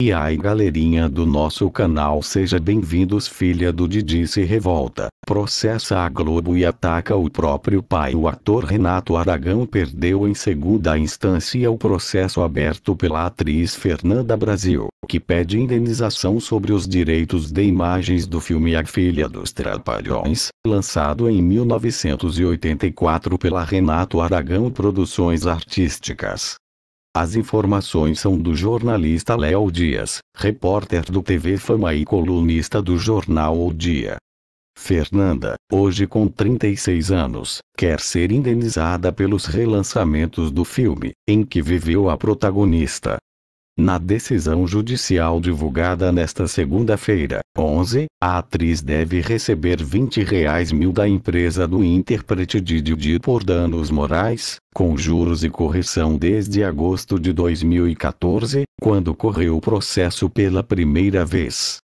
E ai galerinha do nosso canal seja bem-vindos filha do Didi se revolta, processa a Globo e ataca o próprio pai. O ator Renato Aragão perdeu em segunda instância o processo aberto pela atriz Fernanda Brasil, que pede indenização sobre os direitos de imagens do filme A Filha dos Trapalhões, lançado em 1984 pela Renato Aragão Produções Artísticas. As informações são do jornalista Léo Dias, repórter do TV Fama e colunista do jornal O Dia. Fernanda, hoje com 36 anos, quer ser indenizada pelos relançamentos do filme, em que viveu a protagonista, na decisão judicial divulgada nesta segunda-feira, 11, a atriz deve receber R$ 20 reais mil da empresa do intérprete Didi por danos morais, com juros e correção desde agosto de 2014, quando correu o processo pela primeira vez.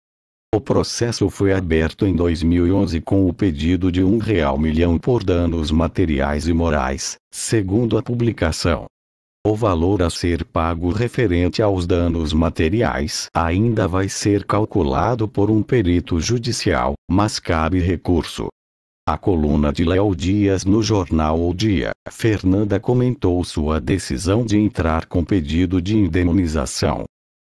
O processo foi aberto em 2011 com o pedido de um real milhão por danos materiais e morais, segundo a publicação o valor a ser pago referente aos danos materiais ainda vai ser calculado por um perito judicial, mas cabe recurso. A coluna de Léo Dias no jornal O Dia, Fernanda comentou sua decisão de entrar com pedido de indenização.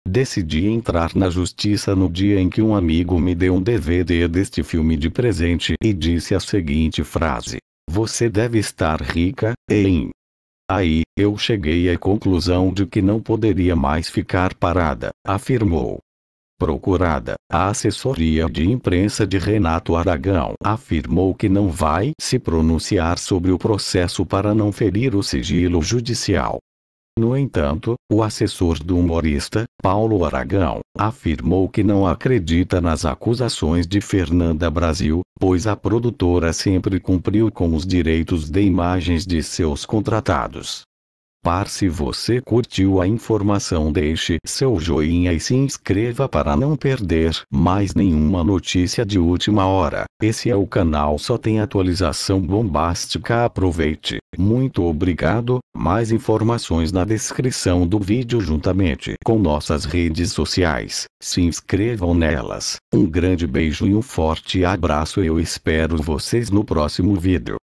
Decidi entrar na justiça no dia em que um amigo me deu um DVD deste filme de presente e disse a seguinte frase: Você deve estar rica, hein? Aí, eu cheguei à conclusão de que não poderia mais ficar parada, afirmou. Procurada, a assessoria de imprensa de Renato Aragão afirmou que não vai se pronunciar sobre o processo para não ferir o sigilo judicial. No entanto, o assessor do humorista, Paulo Aragão, afirmou que não acredita nas acusações de Fernanda Brasil, pois a produtora sempre cumpriu com os direitos de imagens de seus contratados par se você curtiu a informação deixe seu joinha e se inscreva para não perder mais nenhuma notícia de última hora. Esse é o canal só tem atualização bombástica aproveite. Muito obrigado, mais informações na descrição do vídeo juntamente com nossas redes sociais, se inscrevam nelas. Um grande beijo e um forte abraço eu espero vocês no próximo vídeo.